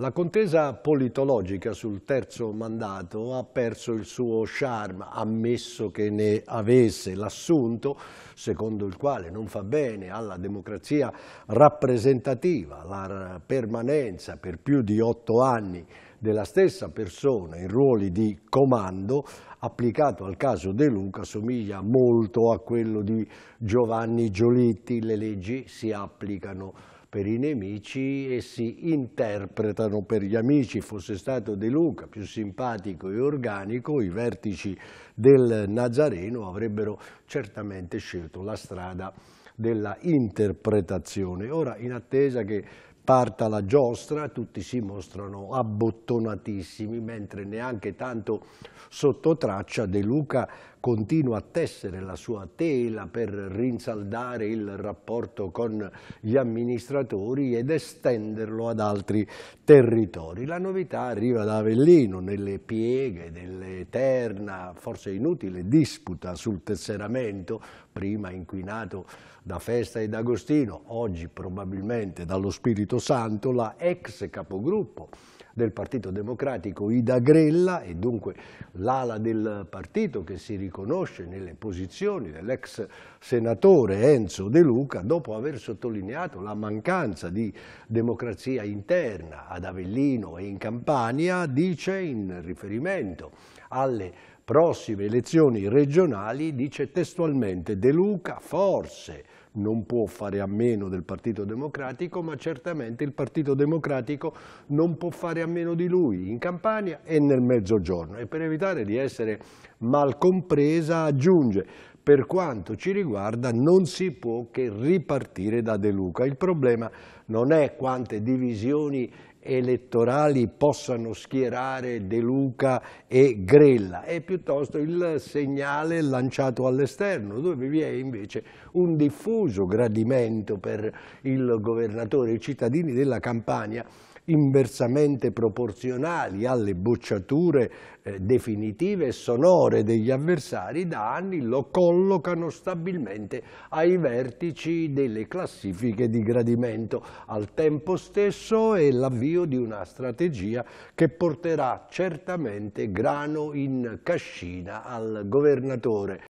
La contesa politologica sul terzo mandato ha perso il suo charme, ammesso che ne avesse l'assunto, secondo il quale non fa bene alla democrazia rappresentativa la permanenza per più di otto anni della stessa persona in ruoli di comando, applicato al caso De Luca, somiglia molto a quello di Giovanni Giolitti, le leggi si applicano per i nemici e si interpretano per gli amici. Fosse stato De Luca più simpatico e organico, i vertici del Nazareno avrebbero certamente scelto la strada della interpretazione. Ora, in attesa che parta la giostra, tutti si mostrano abbottonatissimi, mentre neanche tanto sotto traccia De Luca continua a tessere la sua tela per rinsaldare il rapporto con gli amministratori ed estenderlo ad altri territori. La novità arriva da Avellino, nelle pieghe dell'eterna, forse inutile, disputa sul tesseramento, prima inquinato da Festa ed Agostino, oggi probabilmente dallo Spirito Santo, la ex capogruppo del Partito Democratico Ida Grella e dunque l'ala del partito che si riconosce nelle posizioni dell'ex senatore Enzo De Luca dopo aver sottolineato la mancanza di democrazia interna ad Avellino e in Campania dice in riferimento alle prossime elezioni regionali dice testualmente De Luca forse non può fare a meno del Partito Democratico, ma certamente il Partito Democratico non può fare a meno di lui in Campania e nel Mezzogiorno. E per evitare di essere mal compresa aggiunge per quanto ci riguarda non si può che ripartire da De Luca. Il problema non è quante divisioni elettorali possano schierare De Luca e Grella, è piuttosto il segnale lanciato all'esterno, dove vi è invece un diffuso gradimento per il governatore, i cittadini della Campania inversamente proporzionali alle bocciature eh, definitive e sonore degli avversari da anni lo collocano stabilmente ai vertici delle classifiche di gradimento. Al tempo stesso è l'avvio di una strategia che porterà certamente grano in cascina al governatore